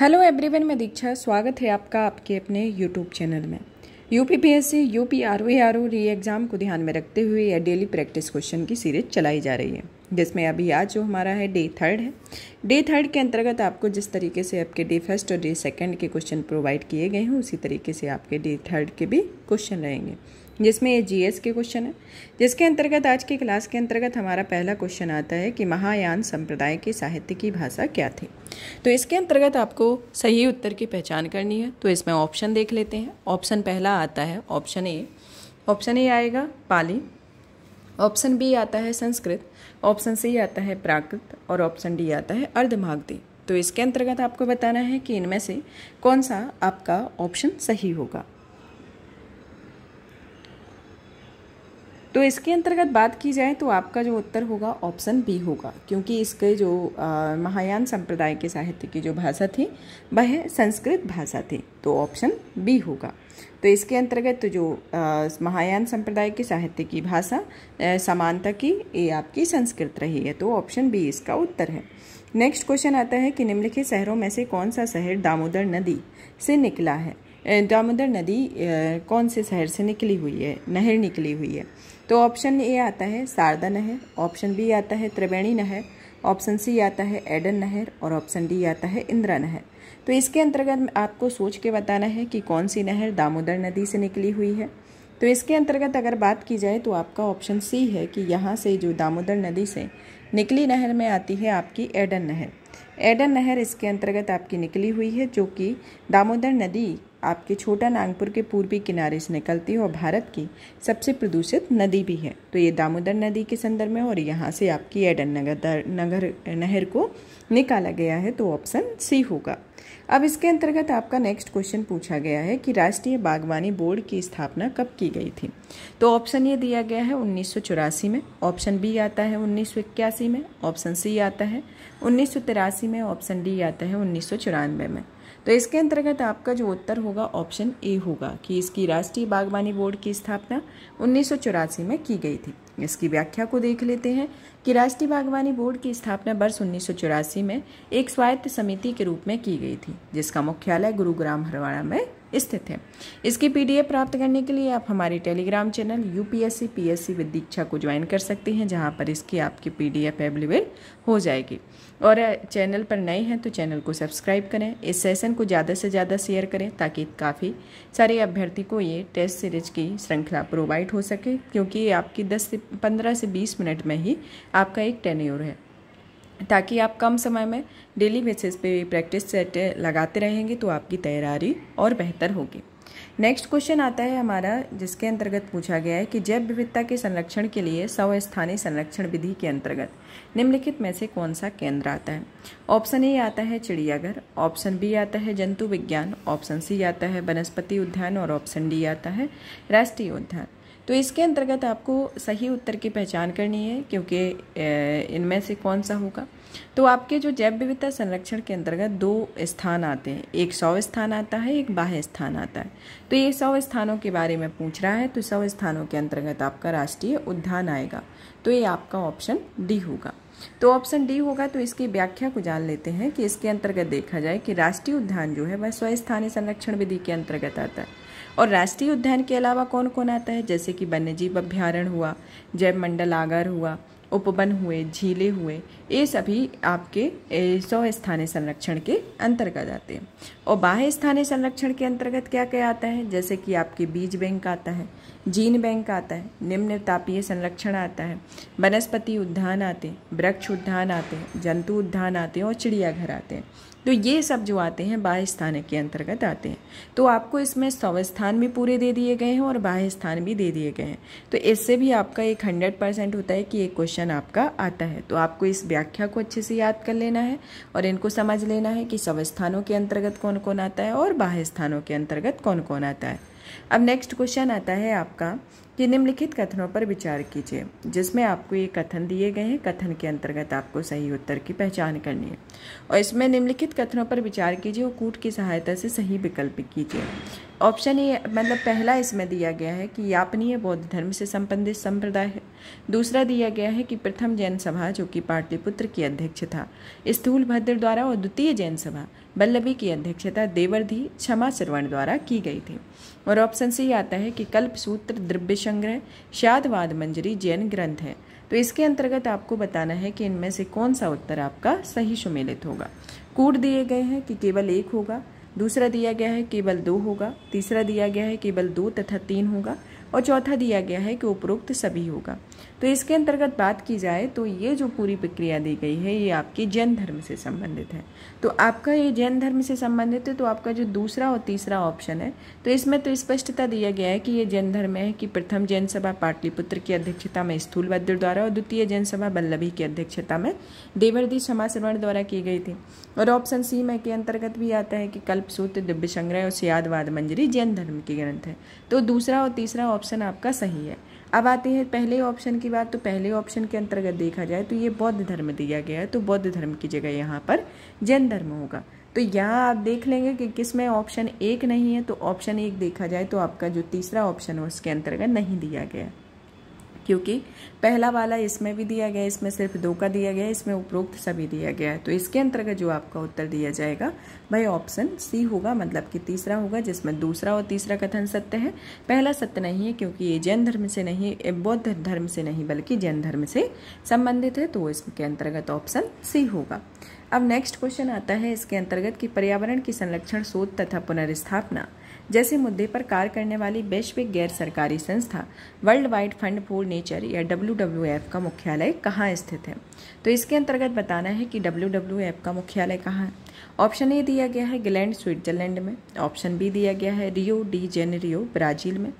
hello everyone मैं दीक्षा स्वागत है आपका आपके अपने यूट्यूब चैनल में U P P S C U P R O R O री एग्ज़ाम को ध्यान में रखते हुए यह डेली प्रैक्टिस क्वेश्चन की सीरीज चलाई जा रही है जिसमें अभी आज जो हमारा है डे थर्ड है डे थर्ड के अंतर्गत आपको जिस तरीके से आपके डे फर्स्ट और डे सेकंड के क्वेश्चन प्रोवाइड किए गए हैं उसी तरीके से आपके डे थर्ड के भी क्वेश्चन रहेंगे जिसमें ये जीएस के क्वेश्चन है जिसके अंतर्गत आज की क्लास के अंतर्गत हमारा पहला क्वेश्चन आता है कि महायान संप्रदाय के साहित्य की भाषा क्या थी तो इसके अंतर्गत आपको सही उत्तर की पहचान करनी है तो इसमें ऑप्शन देख लेते हैं ऑप्शन पहला आता है ऑप्शन ए ऑप्शन ए आएगा पाली ऑप्शन बी आता है संस्कृत ऑप्शन सी आता है प्राकृत और ऑप्शन डी आता है अर्धमागदी तो इसके अंतर्गत आपको बताना है कि इनमें से कौन सा आपका ऑप्शन सही होगा तो इसके अंतर्गत बात की जाए तो आपका जो उत्तर होगा ऑप्शन बी होगा क्योंकि इसके जो महायान संप्रदाय के साहित्य की जो भाषा थी वह संस्कृत भाषा थी तो ऑप्शन बी होगा तो इसके अंतर्गत जो आ, महायान संप्रदाय के साहित्य की भाषा समानता की ये आपकी संस्कृत रही है तो ऑप्शन बी इसका उत्तर है नेक्स्ट क्वेश्चन आता है कि निम्नलिखित शहरों में से कौन सा शहर दामोदर नदी से निकला है दामोदर नदी कौन से शहर से निकली हुई है नहर निकली हुई है तो ऑप्शन ए आता है शारदा नहर ऑप्शन बी आता है त्रिवेणी नहर ऑप्शन सी आता है एडन नहर और ऑप्शन डी आता है इंदिरा नहर तो इसके अंतर्गत आपको सोच के बताना है कि कौन सी नहर दामोदर नदी से निकली हुई है तो इसके अंतर्गत अगर बात की जाए तो आपका ऑप्शन सी है कि यहाँ से जो दामोदर नदी से निकली नहर में आती है आपकी एडन नहर एडन नहर इसके अंतर्गत आपकी निकली हुई है जो कि दामोदर नदी आपके छोटा नागपुर के पूर्वी किनारे से निकलती है और भारत की सबसे प्रदूषित नदी भी है तो ये दामोदर नदी के संदर्भ में और यहाँ से आपकी एडन नगर नगर नहर को निकाला गया है तो ऑप्शन सी होगा अब इसके अंतर्गत आपका नेक्स्ट क्वेश्चन पूछा गया है कि राष्ट्रीय बागवानी बोर्ड की स्थापना कब की गई थी तो ऑप्शन ये दिया गया है उन्नीस में ऑप्शन बी आता है उन्नीस में ऑप्शन सी आता है उन्नीस में ऑप्शन डी आता है उन्नीस में तो इसके अंतर्गत आपका जो उत्तर होगा ऑप्शन ए होगा कि इसकी राष्ट्रीय बागवानी बोर्ड की स्थापना उन्नीस में की गई थी इसकी व्याख्या को देख लेते हैं कि राष्ट्रीय बागवानी बोर्ड की स्थापना वर्ष उन्नीस में एक स्वायत्त समिति के रूप में की गई थी जिसका मुख्यालय गुरुग्राम हरवाड़ा में स्थित है इसकी पी प्राप्त करने के लिए आप हमारे Telegram channel P S C Diksha को ज्वाइन कर सकते हैं जहाँ पर इसकी आपकी पीडीएफ अवेलेबल हो जाएगी और चैनल पर नए हैं तो चैनल को सब्सक्राइब करें इस सेशन को ज़्यादा से ज़्यादा शेयर करें ताकि काफ़ी सारे अभ्यर्थी को ये टेस्ट सीरीज की श्रृंखला प्रोवाइड हो सके क्योंकि आपकी 10 से 15 से 20 मिनट में ही आपका एक टेन्योर है ताकि आप कम समय में डेली बेसिस पे प्रैक्टिस सेट लगाते रहेंगे तो आपकी तैयारी और बेहतर होगी नेक्स्ट क्वेश्चन आता है हमारा जिसके अंतर्गत पूछा गया है कि जैव विविधता के संरक्षण के लिए स्वस्थानीय संरक्षण विधि के अंतर्गत निम्नलिखित में से कौन सा केंद्र आता है ऑप्शन ए आता है चिड़ियाघर ऑप्शन बी आता है जंतु विज्ञान ऑप्शन सी आता है वनस्पति उद्यान और ऑप्शन डी आता है राष्ट्रीय उद्यान तो इसके अंतर्गत आपको सही उत्तर की पहचान करनी है क्योंकि इनमें से कौन सा होगा तो आपके जो जैव विविधता संरक्षण के अंतर्गत दो स्थान आते हैं एक सौ स्थान आता है एक बाह्य स्थान आता है तो ये सौ स्थानों के बारे में पूछ रहा है तो सौ स्थानों के अंतर्गत आपका राष्ट्रीय उद्यान आएगा तो ये आपका ऑप्शन डी होगा तो ऑप्शन डी होगा तो इसकी व्याख्या को जान लेते हैं कि इसके अंतर्गत देखा जाए कि राष्ट्रीय उद्यान जो है वह स्वस्थानीय संरक्षण विधि के अंतर्गत आता है और राष्ट्रीय उद्यान के अलावा कौन कौन आता है जैसे कि वन्यजीव अभ्यारण हुआ जैव मंडल आगार हुआ उपवन हुए झीले हुए ये सभी आपके सौ स्थानीय संरक्षण के अंतर्गत आते हैं और बाह्य स्थानीय संरक्षण के अंतर्गत क्या क्या आता है जैसे कि आपके बीज बैंक आता है जीन बैंक आता है निम्न तापीय संरक्षण आता है वनस्पति उद्यान आते हैं वृक्ष उद्यान आते हैं जंतु उद्यान आते हैं और चिड़ियाघर आते हैं तो ये सब जो आते हैं बाह्य स्थान के अंतर्गत आते हैं तो आपको इसमें स्वस्थान भी पूरे दे दिए गए हैं और बाह्य स्थान भी दे दिए गए हैं तो इससे भी आपका एक हंड्रेड परसेंट होता है कि एक क्वेश्चन आपका आता है तो आपको इस व्याख्या को अच्छे से याद कर लेना है और इनको समझ लेना है कि स्थानों के अंतर्गत कौन कौन आता है और बाह्य स्थानों के अंतर्गत कौन कौन आता है अब नेक्स्ट क्वेश्चन आता है आपका कि निम्नलिखित कथनों पर विचार कीजिए जिसमें आपको ये कथन दिए गए हैं कथन के अंतर्गत आपको सही उत्तर की पहचान करनी है और इसमें निम्नलिखित कथनों पर विचार कीजिए और कूट की सहायता से सही विकल्प कीजिए ऑप्शन ये मतलब पहला इसमें दिया गया है कि यापनीय बौद्ध धर्म से संबंधित संप्रदाय है दूसरा दिया गया है कि प्रथम जैन सभा जो कि पाटलिपुत्र की अध्यक्ष था स्थूल भद्र द्वारा और द्वितीय जैन सभा बल्लभी की अध्यक्षता देवर्धि क्षमा श्रवण द्वारा की गई थी और ऑप्शन से आता है कि कल्प सूत्र द्रव्य संग्रह शादवाद मंजरी जैन ग्रंथ है तो इसके अंतर्गत आपको बताना है कि इनमें से कौन सा उत्तर आपका सही सुमेलित होगा कूट दिए गए हैं कि केवल एक होगा दूसरा दिया गया है केवल दो होगा तीसरा दिया गया है केवल दो तथा तीन होगा और चौथा दिया गया है कि उपरोक्त सभी होगा तो इसके अंतर्गत बात की जाए तो ये जो पूरी प्रक्रिया दी गई है ये आपके जैन धर्म से संबंधित है तो आपका ये जैन धर्म से संबंधित है तो आपका जो दूसरा और तीसरा ऑप्शन है तो इसमें तो स्पष्टता दिया गया है कि ये जैन धर्म है कि प्रथम जैन सभा पाटलिपुत्र की अध्यक्षता में स्थूल भद्र द्वारा और द्वितीय जैन सभा बल्लभी की अध्यक्षता में देवर्दी क्षमा द्वारा की गई थी और ऑप्शन सी में के अंतर्गत भी आता है कि कल्पसूत्र दिव्य संग्रह और सियादवाद मंजरी जैन धर्म के ग्रंथ है तो दूसरा और तीसरा ऑप्शन आपका सही है अब आते हैं पहले ऑप्शन की बात तो पहले ऑप्शन के अंतर्गत देखा जाए तो ये बौद्ध धर्म दिया गया है तो बौद्ध धर्म की जगह यहाँ पर जैन धर्म होगा तो यहाँ आप देख लेंगे कि किस में ऑप्शन एक नहीं है तो ऑप्शन एक देखा जाए तो आपका जो तीसरा ऑप्शन है उसके अंतर्गत नहीं दिया गया क्योंकि पहला वाला इसमें भी दिया गया इसमें सिर्फ दो का दिया गया इसमें उपरोक्त सभी दिया गया है तो इसके अंतर्गत जो आपका उत्तर दिया जाएगा वह ऑप्शन सी होगा मतलब कि तीसरा होगा जिसमें दूसरा और तीसरा कथन सत्य है पहला सत्य नहीं है क्योंकि ये जैन धर्म से नहीं बौद्ध धर्म से नहीं बल्कि जैन धर्म से संबंधित है तो इसके अंतर्गत ऑप्शन सी होगा अब नेक्स्ट क्वेश्चन आता है इसके अंतर्गत कि पर्यावरण की संरक्षण शोध तथा पुनर्स्थापना जैसे मुद्दे पर कार्य करने वाली वैश्विक गैर सरकारी संस्था World Wide Fund for Nature या डब्ल्यू का मुख्यालय कहाँ स्थित है तो इसके अंतर्गत बताना है कि डब्ल्यू का मुख्यालय कहाँ है ऑप्शन ए दिया गया है ग्लैंड स्विट्जरलैंड में ऑप्शन बी दिया गया है रियो डी जेनरियो ब्राज़ील में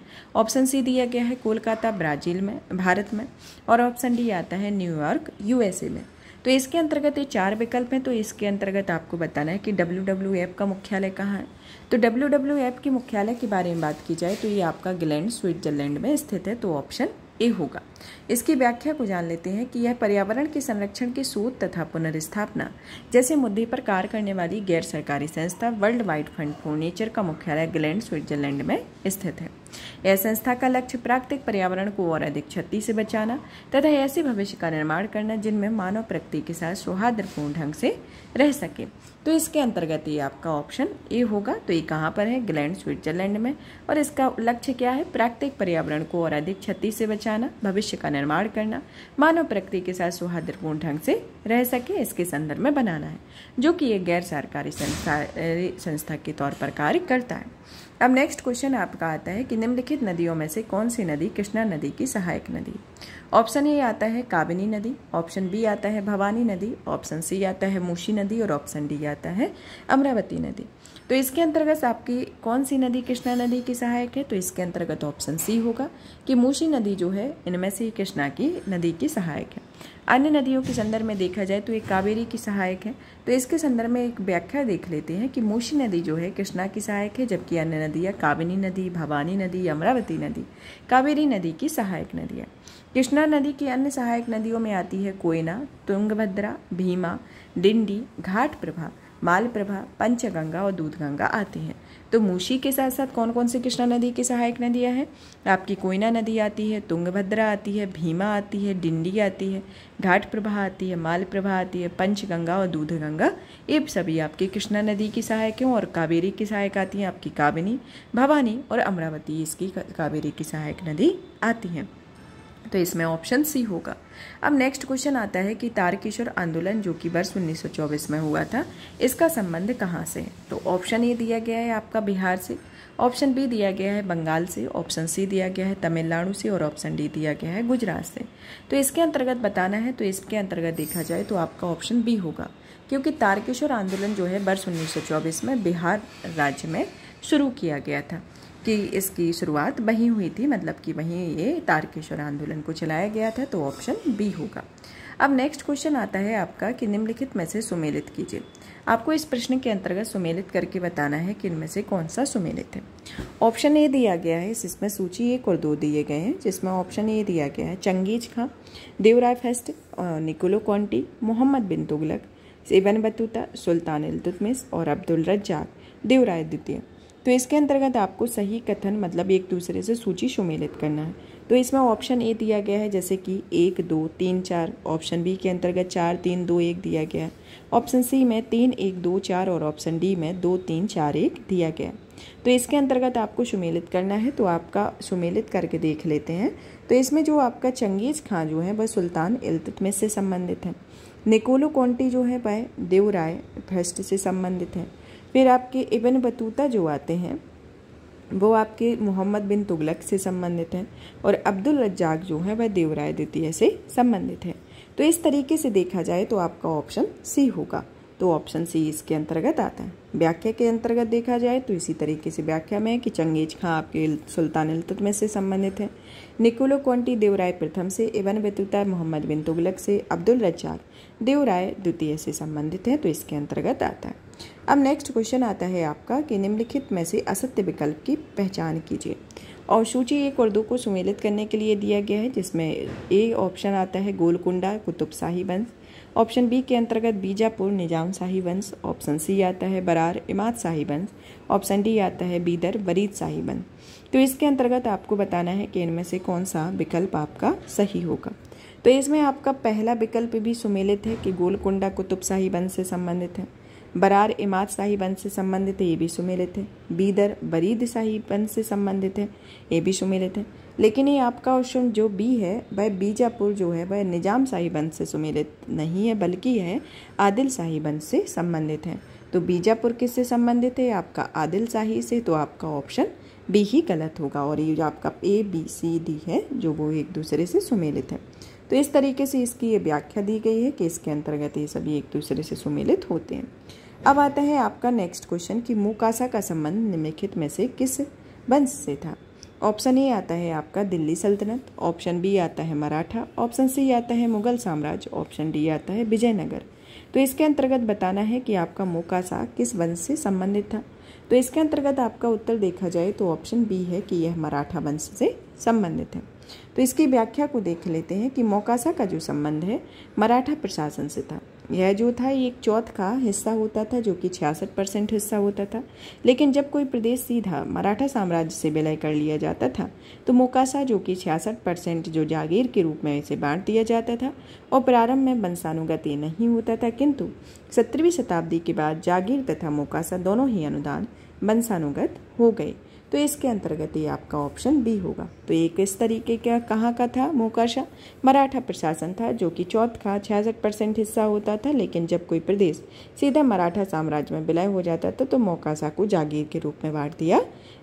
ऑप्शन सी दिया गया है कोलकाता ब्राज़ील में भारत में और ऑप्शन डी आता है न्यूयॉर्क यूएसए में तो इसके अंतर्गत ये चार विकल्प हैं तो इसके अंतर्गत आपको बताना है कि डब्ल्यू डब्ल्यू एफ़ का मुख्यालय कहाँ है तो डब्ल्यू डब्ल्यू एफ़ के मुख्यालय के बारे में बात की जाए तो ये आपका ग्लैंड स्विट्जरलैंड में स्थित है तो ऑप्शन ए होगा इसकी व्याख्या को जान लेते हैं कि यह पर्यावरण के संरक्षण की सूत तथा पुनर्स्थापना जैसे मुद्दे पर कार्य करने वाली गैर सरकारी संस्था World Wide Fund for Nature का मुख्यालय ग्लैंड स्विट्जरलैंड में स्थित है यह संस्था का लक्ष्य प्राकृतिक पर्यावरण को और अधिक क्षति से बचाना तथा ऐसे भविष्य का निर्माण करना जिनमें मानव प्रकृति के साथ सौहार्दपूर्ण ढंग से रह सके तो इसके अंतर्गत ये आपका ऑप्शन ए होगा तो ये कहाँ पर है ग्लैंड स्विट्जरलैंड में और इसका लक्ष्य क्या है प्राकृतिक पर्यावरण को और अधिक क्षति से बचाना भविष्य भविष्य का निर्माण करना मानव प्रकृति के साथ सौहार्दपूर्ण ढंग से रह सके इसके संदर्भ में बनाना है जो कि एक गैर सरकारी संस्था संस्था के तौर पर कार्य करता है अब नेक्स्ट क्वेश्चन आपका आता है कि निम्नलिखित नदियों में से कौन सी नदी कृष्णा नदी की सहायक नदी ऑप्शन ए आता है काबिनी नदी ऑप्शन बी आता है भवानी नदी ऑप्शन सी आता है मूशी नदी और ऑप्शन डी आता है अमरावती नदी तो इसके अंतर्गत आपकी कौन सी नदी कृष्णा नदी की सहायक है तो इसके अंतर्गत ऑप्शन सी होगा कि मूसी नदी जो है इनमें से कृष्णा की नदी की सहायक है अन्य नदियों के संदर्भ में देखा जाए तो ये कावेरी की सहायक है तो इसके संदर्भ में एक व्याख्या देख लेते हैं कि मूसी नदी जो है कृष्णा की सहायक है जबकि अन्य नदियाँ कावेरी नदी भवानी नदी अमरावती नदी कावेरी नदी की सहायक नदी है कृष्णा नदी की अन्य सहायक नदियों में आती है कोयना तुंगभद्रा भीमा डिंडी घाट प्रभा मालप्रभा पंचगंगा और दूधगंगा आती हैं तो मूशी के साथ साथ कौन कौन सी कृष्णा नदी की सहायक नदियाँ हैं आपकी कोयना नदी आती है तुंगभद्रा आती है भीमा आती है डिंडी आती है घाट प्रभा आती है मालप्रभा आती है पंचगंगा और दूधगंगा ये सभी आपकी कृष्णा नदी की सहायक हैं और कावेरी की सहायक आती हैं आपकी काबिनी भवानी और अमरावती इसकी कावेरी की सहायक नदी आती हैं तो इसमें ऑप्शन सी होगा अब नेक्स्ट क्वेश्चन आता है कि तारकिशोर आंदोलन जो कि वर्ष उन्नीस में हुआ था इसका संबंध कहाँ से है तो ऑप्शन ए दिया गया है आपका बिहार से ऑप्शन बी दिया गया है बंगाल से ऑप्शन सी दिया गया है तमिलनाडु से और ऑप्शन डी दिया गया है गुजरात से तो इसके अंतर्गत बताना है तो इसके अंतर्गत देखा जाए तो आपका ऑप्शन बी होगा क्योंकि तारकिशोर आंदोलन जो है वर्ष उन्नीस में बिहार राज्य में शुरू किया गया था की इसकी शुरुआत वहीं हुई थी मतलब कि वहीं ये तारकेश्वर आंदोलन को चलाया गया था तो ऑप्शन बी होगा अब नेक्स्ट क्वेश्चन आता है आपका कि निम्नलिखित में से सुमेलित कीजिए आपको इस प्रश्न के अंतर्गत सुमेलित करके बताना है कि इनमें से कौन सा सुमेलित है ऑप्शन ए दिया गया है जिसमें सूची एक और दो दिए गए हैं जिसमें ऑप्शन ए दिया गया है चंगेज खां देवराय फेस्ट निकोलो कॉन्टी मोहम्मद बिन तुगलक सेवन बतूता सुल्तान अल्तुतमिस और अब्दुल रज्जाक देवराय द्वितीय तो इसके अंतर्गत आपको सही कथन मतलब एक दूसरे से सूची सुमेलित करना है तो इसमें ऑप्शन ए दिया गया है जैसे कि एक दो तीन चार ऑप्शन बी के अंतर्गत चार तीन दो एक दिया गया है ऑप्शन सी में तीन एक दो चार और ऑप्शन डी में दो तीन चार एक दिया गया है तो इसके अंतर्गत आपको सुमेलित करना है तो आपका सुमेलित करके देख लेते हैं तो इसमें जो आपका चंगेज़ खां जो है वह सुल्तान इल्तुतमिश से संबंधित है निकोलो कॉन्टी जो है वह देवराय भ्रष्ट से संबंधित है फिर आपके इबन बतूता जो आते हैं वो आपके मोहम्मद बिन तुगलक से संबंधित हैं और अब्दुल रज्जाक जो हैं वह देवराय द्वितीय से संबंधित हैं तो इस तरीके से देखा जाए तो आपका ऑप्शन सी होगा तो ऑप्शन सी इसके अंतर्गत आता है व्याख्या के अंतर्गत देखा जाए तो इसी तरीके से व्याख्या में कि चंगेज खां आपके सुल्तान अलतुत में से संबंधित है निकोलो कोंटी देवराय प्रथम से एवन बतूता मोहम्मद बिन तुगलक से अब्दुल रज्जाक देवराय द्वितीय से संबंधित है तो इसके अंतर्गत आता है अब नेक्स्ट क्वेश्चन आता है आपका कि निम्नलिखित में से असत्य विकल्प की पहचान कीजिए और सूची एक और दो को सुमेलित करने के लिए दिया गया है जिसमें ए ऑप्शन आता है गोलकुंडा कुतुबशाही वंश ऑप्शन बी के अंतर्गत बीजापुर निजाम शाही वंश ऑप्शन सी आता है बरार इमाद शाही वंश ऑप्शन डी आता है बीदर वरीद शाही वंश तो इसके अंतर्गत आपको बताना है कि इनमें से कौन सा विकल्प आपका सही होगा तो इसमें आपका पहला विकल्प भी सुमेलित है कि गोलकुंडा शाही वंश से संबंधित है बरार इमाद शाही वंश से संबंधित है ये भी सुमेलित है बीदर बरीद शाही वंश से संबंधित है ये भी सुमेलित है लेकिन ये आपका ऑप्शन जो बी है वह बीजापुर जो है वह निजाम शाही वंश से सुमेलित नहीं है बल्कि यह आदिल शाही से संबंधित है तो बीजापुर किससे संबंधित है आपका आदिल शाही से तो आपका ऑप्शन बी ही गलत होगा और ये जो आपका ए बी सी डी है जो वो एक दूसरे से सुमेलित है तो इस तरीके से इसकी ये व्याख्या दी गई है कि इसके अंतर्गत ये सभी एक दूसरे से सुमेलित होते हैं अब आता है आपका नेक्स्ट क्वेश्चन कि मुकासा का संबंध निम्नलिखित में से किस वंश से था ऑप्शन ए आता है आपका दिल्ली सल्तनत ऑप्शन बी आता है मराठा ऑप्शन सी आता है मुगल साम्राज्य ऑप्शन डी आता है विजयनगर तो इसके अंतर्गत बताना है कि आपका सा किस वंश से संबंधित था तो इसके अंतर्गत आपका उत्तर देखा जाए तो ऑप्शन बी है कि यह मराठा वंश से संबंधित है तो इसकी व्याख्या को देख लेते हैं कि मोकासा का जो संबंध है मराठा प्रशासन से था यह जो था ये एक चौथ का हिस्सा होता था जो कि छियासठ परसेंट हिस्सा होता था लेकिन जब कोई प्रदेश सीधा मराठा साम्राज्य से विलय कर लिया जाता था तो मोकासा जो कि छियासठ परसेंट जो जागीर के रूप में इसे बांट दिया जाता था और प्रारंभ में वंशानुगत ये नहीं होता था किंतु सत्रहवीं शताब्दी के बाद जागीर तथा मोकासा दोनों ही अनुदान वंशानुगत हो गए तो इसके अंतर्गत ये आपका ऑप्शन बी होगा तो एक इस तरीके का कहाँ का था मोकाशा मराठा प्रशासन था जो कि चौथ का छियासठ परसेंट हिस्सा होता था लेकिन जब कोई प्रदेश सीधा मराठा साम्राज्य में विलय हो जाता था तो मोकाशा को जागीर के रूप में बांट दिया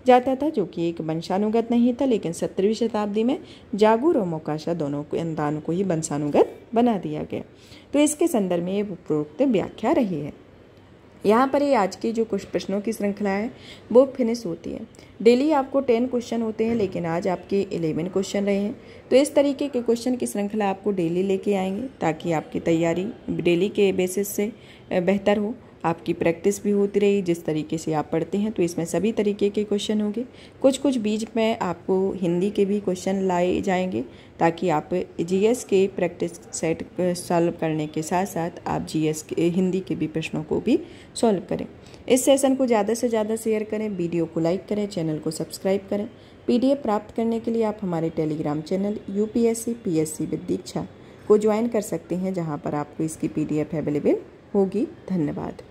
जाता था जो कि एक वंशानुगत नहीं था लेकिन सत्रहवीं शताब्दी में जागूर और मोकाशा दोनों को इन दानों को ही वंशानुगत बना दिया गया तो इसके संदर्भ में ये उपरोक्त व्याख्या रही है यहाँ पर ही आज की जो कुछ प्रश्नों की श्रृंखला है वो फिनिश होती है डेली आपको टेन क्वेश्चन होते हैं लेकिन आज आपके इलेवन क्वेश्चन रहे हैं तो इस तरीके के क्वेश्चन की श्रृंखला आपको डेली लेके आएंगे ताकि आपकी तैयारी डेली के बेसिस से बेहतर हो आपकी प्रैक्टिस भी होती रही जिस तरीके से आप पढ़ते हैं तो इसमें सभी तरीके के क्वेश्चन होंगे कुछ कुछ बीच में आपको हिंदी के भी क्वेश्चन लाए जाएंगे ताकि आप जी के प्रैक्टिस सेट सॉल्व करने के साथ साथ आप जी के हिंदी के भी प्रश्नों को भी सॉल्व करें इस सेशन को ज़्यादा से ज़्यादा शेयर करें वीडियो को लाइक करें चैनल को सब्सक्राइब करें पी प्राप्त करने के लिए आप हमारे Telegram channel UPSC PSC with Diksha को ज्वाइन कर सकते हैं जहाँ पर आपको इसकी पी अवेलेबल होगी धन्यवाद